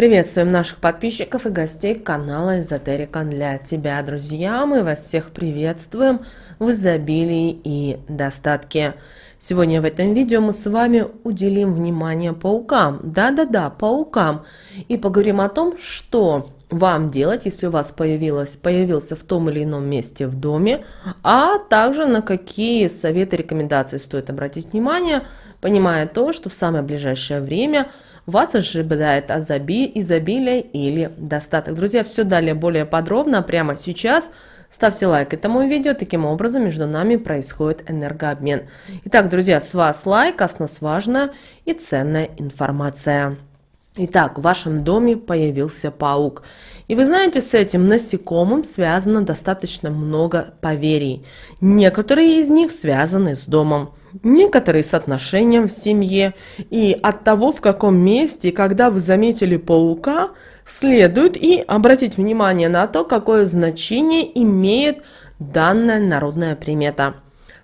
Приветствуем наших подписчиков и гостей канала Эзотерика для тебя, друзья. Мы вас всех приветствуем в изобилии и достатке. Сегодня в этом видео мы с вами уделим внимание паукам. Да-да-да, паукам. И поговорим о том, что вам делать, если у вас появилось, появился в том или ином месте в доме, а также на какие советы, рекомендации стоит обратить внимание, понимая то, что в самое ближайшее время – вас ожидает озаби, изобилие или достаток. Друзья, все далее более подробно прямо сейчас. Ставьте лайк этому видео, таким образом между нами происходит энергообмен. Итак, друзья, с вас лайк, а с нас важная и ценная информация. Итак, в вашем доме появился паук. И вы знаете, с этим насекомым связано достаточно много поверий. Некоторые из них связаны с домом, некоторые с отношением в семье. И от того, в каком месте и когда вы заметили паука, следует и обратить внимание на то, какое значение имеет данная народная примета.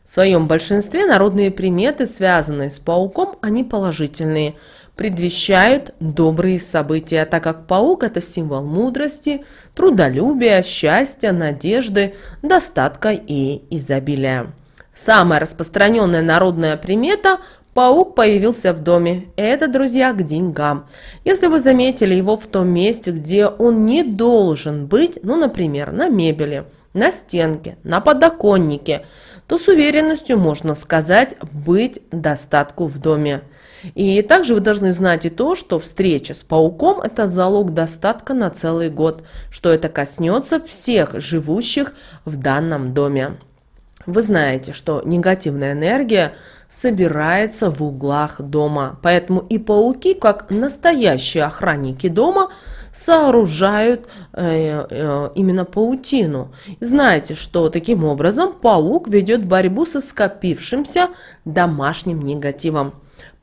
В своем большинстве народные приметы, связанные с пауком, они положительные – предвещают добрые события, так как паук – это символ мудрости, трудолюбия, счастья, надежды, достатка и изобилия. Самая распространенная народная примета Паук появился в доме. Это, друзья, к деньгам. Если вы заметили его в том месте, где он не должен быть, ну, например, на мебели, на стенке, на подоконнике, то с уверенностью можно сказать «быть достатку в доме». И также вы должны знать и то, что встреча с пауком – это залог достатка на целый год, что это коснется всех живущих в данном доме. Вы знаете, что негативная энергия собирается в углах дома, поэтому и пауки, как настоящие охранники дома, сооружают э, э, именно паутину. Знаете, что таким образом паук ведет борьбу со скопившимся домашним негативом.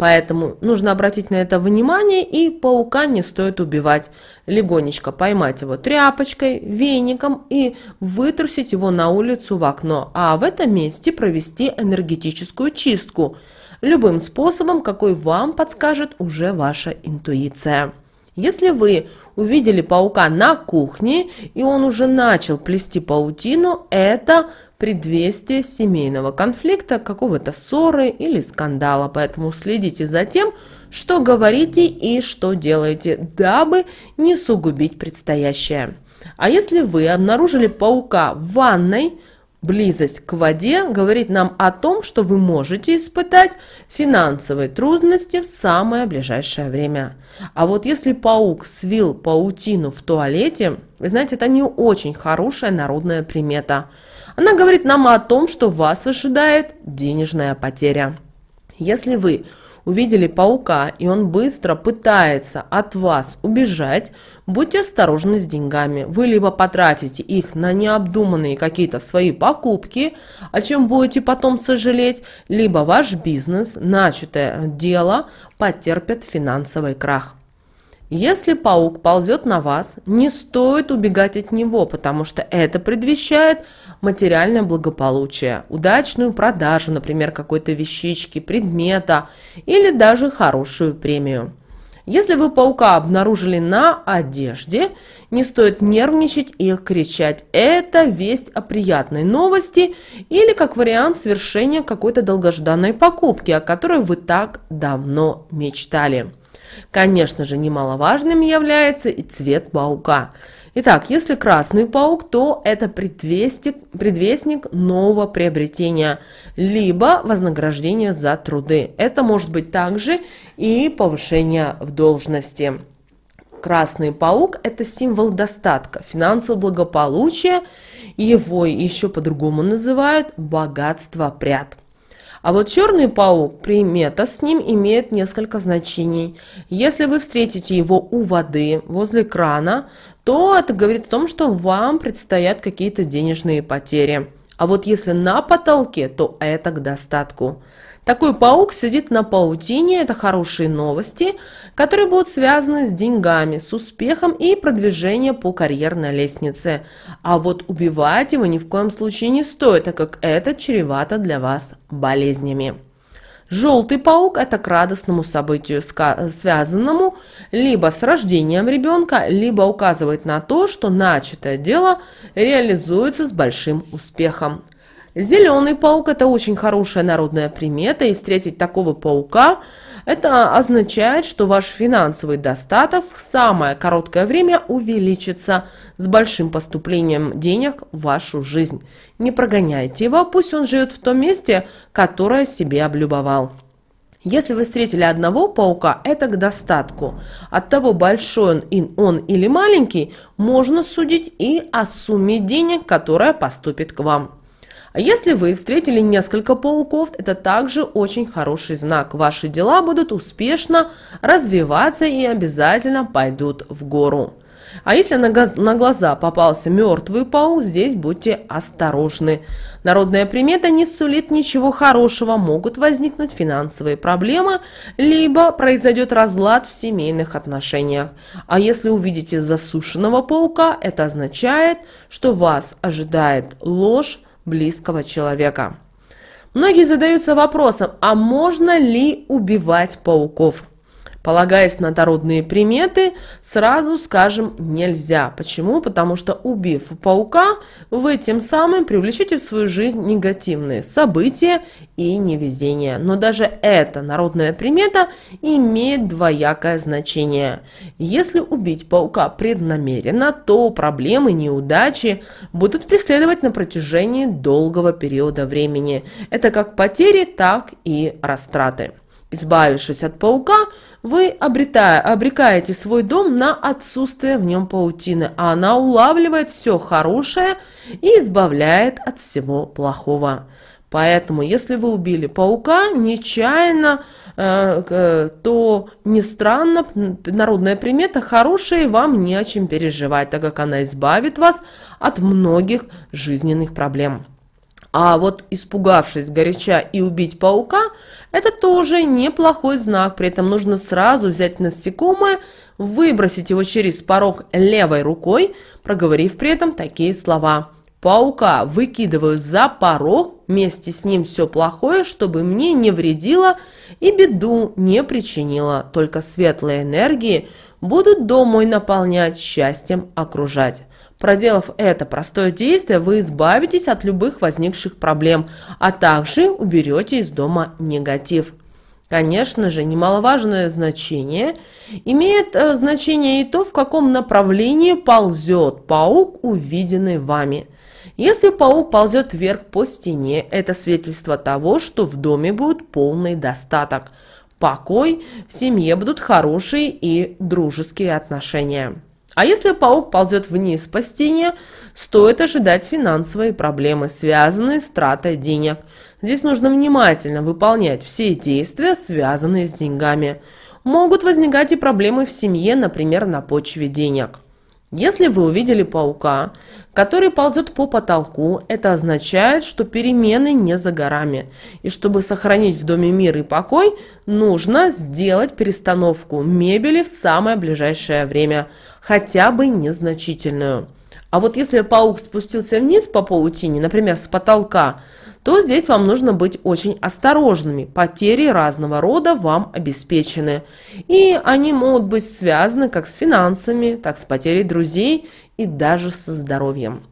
Поэтому нужно обратить на это внимание и паука не стоит убивать. Легонечко поймать его тряпочкой, веником и вытрусить его на улицу в окно, а в этом месте провести энергетическую чистку. Любым способом, какой вам подскажет уже ваша интуиция. Если вы увидели паука на кухне, и он уже начал плести паутину, это предвестие семейного конфликта, какого-то ссоры или скандала. Поэтому следите за тем, что говорите и что делаете, дабы не сугубить предстоящее. А если вы обнаружили паука в ванной, близость к воде говорит нам о том, что вы можете испытать финансовые трудности в самое ближайшее время. А вот если паук свил паутину в туалете, вы знаете, это не очень хорошая народная примета – она говорит нам о том, что вас ожидает денежная потеря. Если вы увидели паука, и он быстро пытается от вас убежать, будьте осторожны с деньгами. Вы либо потратите их на необдуманные какие-то свои покупки, о чем будете потом сожалеть, либо ваш бизнес, начатое дело, потерпит финансовый крах. Если паук ползет на вас, не стоит убегать от него, потому что это предвещает – материальное благополучие, удачную продажу, например, какой-то вещички, предмета или даже хорошую премию. Если вы паука обнаружили на одежде, не стоит нервничать и кричать. Это весть о приятной новости или как вариант свершения какой-то долгожданной покупки, о которой вы так давно мечтали. Конечно же, немаловажным является и цвет паука – Итак, если красный паук, то это предвестник, предвестник нового приобретения, либо вознаграждение за труды. Это может быть также и повышение в должности. Красный паук – это символ достатка, финансового благополучия, его еще по-другому называют богатство прят. А вот черный паук, примета с ним имеет несколько значений. Если вы встретите его у воды, возле крана, то это говорит о том, что вам предстоят какие-то денежные потери. А вот если на потолке, то это к достатку. Такой паук сидит на паутине, это хорошие новости, которые будут связаны с деньгами, с успехом и продвижением по карьерной лестнице. А вот убивать его ни в коем случае не стоит, так как это чревато для вас болезнями. Желтый паук – это к радостному событию, связанному либо с рождением ребенка, либо указывает на то, что начатое дело реализуется с большим успехом. Зеленый паук – это очень хорошая народная примета, и встретить такого паука – это означает, что ваш финансовый достаток в самое короткое время увеличится с большим поступлением денег в вашу жизнь. Не прогоняйте его, пусть он живет в том месте, которое себе облюбовал. Если вы встретили одного паука, это к достатку. От того, большой он, он или маленький, можно судить и о сумме денег, которая поступит к вам. А если вы встретили несколько пауков, это также очень хороший знак. Ваши дела будут успешно развиваться и обязательно пойдут в гору. А если на, газ, на глаза попался мертвый паук, здесь будьте осторожны. Народная примета не сулит ничего хорошего, могут возникнуть финансовые проблемы, либо произойдет разлад в семейных отношениях. А если увидите засушенного паука, это означает, что вас ожидает ложь, близкого человека. Многие задаются вопросом, а можно ли убивать пауков? Полагаясь на народные приметы, сразу скажем нельзя. Почему? Потому что убив паука, вы тем самым привлечете в свою жизнь негативные события и невезения. Но даже эта народная примета имеет двоякое значение. Если убить паука преднамеренно, то проблемы, неудачи будут преследовать на протяжении долгого периода времени. Это как потери, так и растраты. Избавившись от паука, вы обретая, обрекаете свой дом на отсутствие в нем паутины, а она улавливает все хорошее и избавляет от всего плохого. Поэтому, если вы убили паука нечаянно, э, то не странно, народная примета хорошая, и вам не о чем переживать, так как она избавит вас от многих жизненных проблем. А вот испугавшись горяча и убить паука, это тоже неплохой знак. При этом нужно сразу взять насекомое, выбросить его через порог левой рукой, проговорив при этом такие слова. «Паука выкидываю за порог, вместе с ним все плохое, чтобы мне не вредило и беду не причинило. Только светлые энергии будут домой наполнять, счастьем окружать». Проделав это простое действие, вы избавитесь от любых возникших проблем, а также уберете из дома негатив. Конечно же, немаловажное значение имеет э, значение и то, в каком направлении ползет паук, увиденный вами. Если паук ползет вверх по стене, это свидетельство того, что в доме будет полный достаток, покой, в семье будут хорошие и дружеские отношения. А если паук ползет вниз по стене, стоит ожидать финансовые проблемы, связанные с тратой денег. Здесь нужно внимательно выполнять все действия, связанные с деньгами. Могут возникать и проблемы в семье, например, на почве денег. Если вы увидели паука, который ползет по потолку, это означает, что перемены не за горами. И чтобы сохранить в доме мир и покой, нужно сделать перестановку мебели в самое ближайшее время, хотя бы незначительную. А вот если паук спустился вниз по паутине, например, с потолка, то здесь вам нужно быть очень осторожными. Потери разного рода вам обеспечены. И они могут быть связаны как с финансами, так с потерей друзей и даже со здоровьем.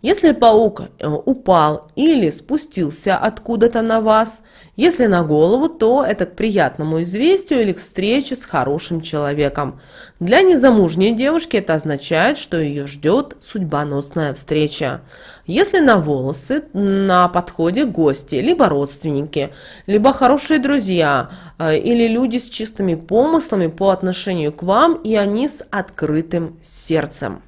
Если паук э, упал или спустился откуда-то на вас, если на голову, то это к приятному известию или к встрече с хорошим человеком. Для незамужней девушки это означает, что ее ждет судьбоносная встреча. Если на волосы, на подходе гости, либо родственники, либо хорошие друзья, э, или люди с чистыми помыслами по отношению к вам, и они с открытым сердцем.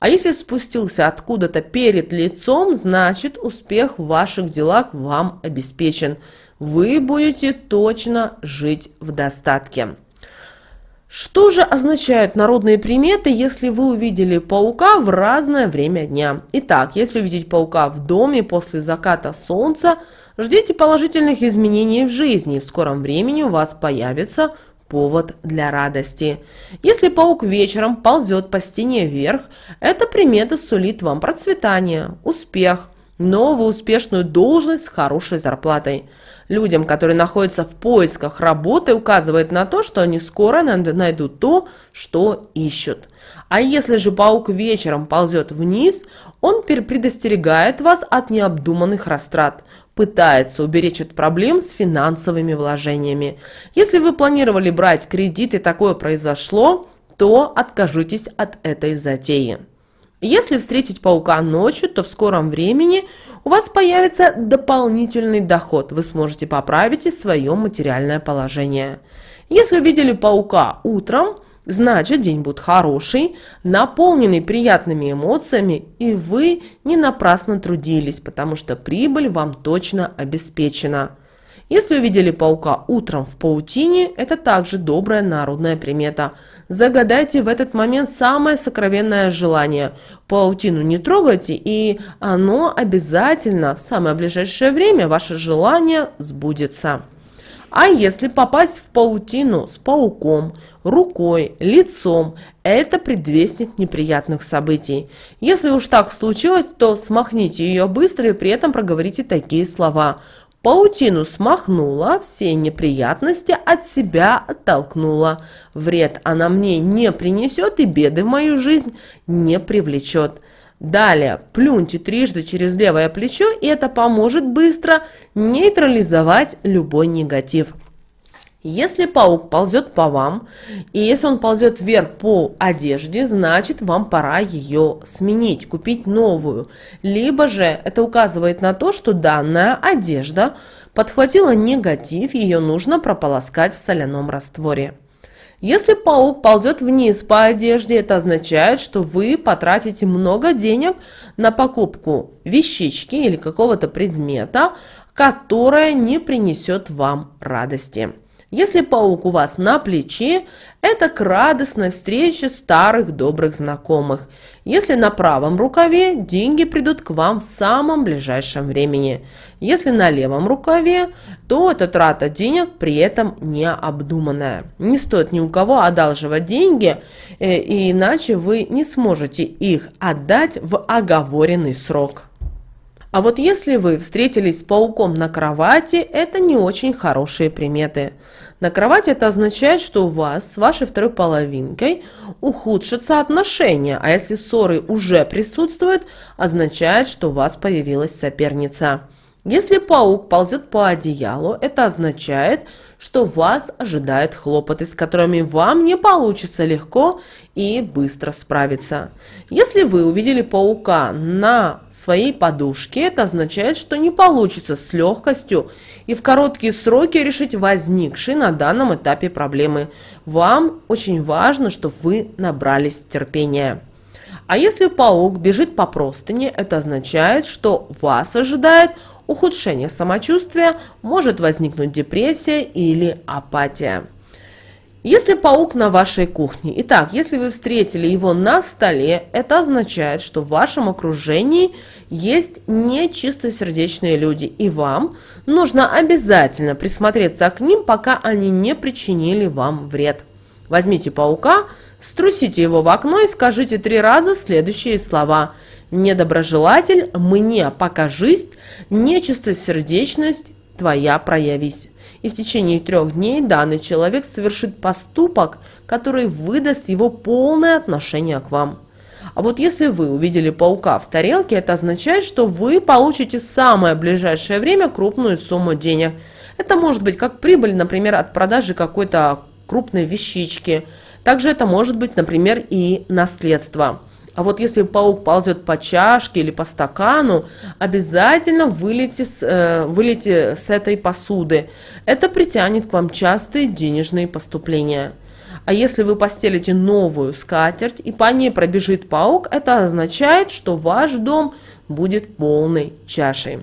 А если спустился откуда-то перед лицом, значит успех в ваших делах вам обеспечен. Вы будете точно жить в достатке. Что же означают народные приметы, если вы увидели паука в разное время дня? Итак, если увидеть паука в доме после заката солнца, ждите положительных изменений в жизни. В скором времени у вас появится повод для радости. Если паук вечером ползет по стене вверх, эта примета сулит вам процветание, успех, новую успешную должность с хорошей зарплатой. Людям, которые находятся в поисках работы, указывает на то, что они скоро найдут то, что ищут. А если же паук вечером ползет вниз, он предостерегает вас от необдуманных растрат – пытается уберечь от проблем с финансовыми вложениями. Если вы планировали брать кредит и такое произошло, то откажитесь от этой затеи. Если встретить паука ночью, то в скором времени у вас появится дополнительный доход. Вы сможете поправить и свое материальное положение. Если увидели паука утром – Значит, день будет хороший, наполненный приятными эмоциями, и вы не напрасно трудились, потому что прибыль вам точно обеспечена. Если увидели паука утром в паутине, это также добрая народная примета. Загадайте в этот момент самое сокровенное желание. Паутину не трогайте, и оно обязательно в самое ближайшее время ваше желание сбудется. А если попасть в паутину с пауком, рукой, лицом, это предвестник неприятных событий. Если уж так случилось, то смахните ее быстро и при этом проговорите такие слова. Паутину смахнула, все неприятности от себя оттолкнула. Вред она мне не принесет и беды в мою жизнь не привлечет. Далее плюньте трижды через левое плечо, и это поможет быстро нейтрализовать любой негатив. Если паук ползет по вам, и если он ползет вверх по одежде, значит вам пора ее сменить, купить новую. Либо же это указывает на то, что данная одежда подхватила негатив, ее нужно прополоскать в соляном растворе. Если паук ползет вниз по одежде, это означает, что вы потратите много денег на покупку вещички или какого-то предмета, которое не принесет вам радости. Если паук у вас на плече, это к радостной встрече старых добрых знакомых. Если на правом рукаве, деньги придут к вам в самом ближайшем времени. Если на левом рукаве, то это трата денег при этом необдуманная. Не стоит ни у кого одалживать деньги, э, иначе вы не сможете их отдать в оговоренный срок. А вот если вы встретились с пауком на кровати, это не очень хорошие приметы. На кровати это означает, что у вас с вашей второй половинкой ухудшатся отношения, а если ссоры уже присутствуют, означает, что у вас появилась соперница. Если паук ползет по одеялу, это означает, что вас ожидают хлопоты, с которыми вам не получится легко и быстро справиться. Если вы увидели паука на своей подушке, это означает, что не получится с легкостью и в короткие сроки решить возникшие на данном этапе проблемы. Вам очень важно, что вы набрались терпения. А если паук бежит по простыне, это означает, что вас ожидает ухудшение самочувствия, может возникнуть депрессия или апатия. Если паук на вашей кухне, итак, если вы встретили его на столе, это означает, что в вашем окружении есть нечистосердечные люди, и вам нужно обязательно присмотреться к ним, пока они не причинили вам вред. Возьмите паука, струсите его в окно и скажите три раза следующие слова – недоброжелатель, мне покажись, нечистосердечность твоя проявись. И в течение трех дней данный человек совершит поступок, который выдаст его полное отношение к вам. А вот если вы увидели паука в тарелке, это означает, что вы получите в самое ближайшее время крупную сумму денег. Это может быть как прибыль, например, от продажи какой-то крупной вещички. Также это может быть, например, и наследство. А вот если паук ползет по чашке или по стакану, обязательно вылети с, э, вылети с этой посуды. Это притянет к вам частые денежные поступления. А если вы постелите новую скатерть и по ней пробежит паук, это означает, что ваш дом будет полной чашей.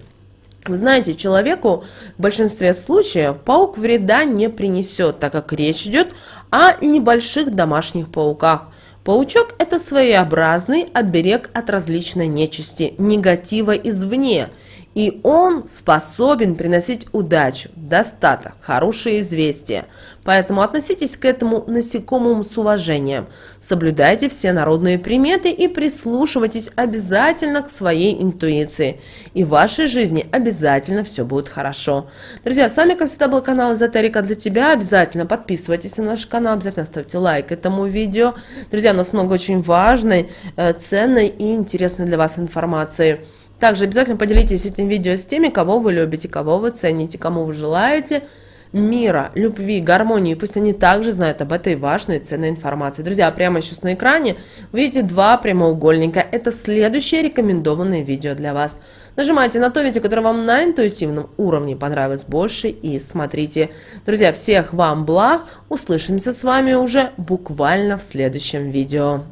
Вы знаете, человеку в большинстве случаев паук вреда не принесет, так как речь идет о небольших домашних пауках – Паучок – это своеобразный оберег от различной нечисти, негатива извне и он способен приносить удачу, достаток, хорошие известия. Поэтому относитесь к этому насекомому с уважением. Соблюдайте все народные приметы и прислушивайтесь обязательно к своей интуиции. И в вашей жизни обязательно все будет хорошо. Друзья, с вами, как всегда, был канал Эзотерика для тебя. Обязательно подписывайтесь на наш канал, обязательно ставьте лайк этому видео. Друзья, у нас много очень важной, э, ценной и интересной для вас информации. Также обязательно поделитесь этим видео с теми, кого вы любите, кого вы цените, кому вы желаете мира, любви, гармонии. Пусть они также знают об этой важной и ценной информации. Друзья, а прямо сейчас на экране видите два прямоугольника. Это следующее рекомендованное видео для вас. Нажимайте на то видео, которое вам на интуитивном уровне понравилось больше и смотрите. Друзья, всех вам благ. Услышимся с вами уже буквально в следующем видео.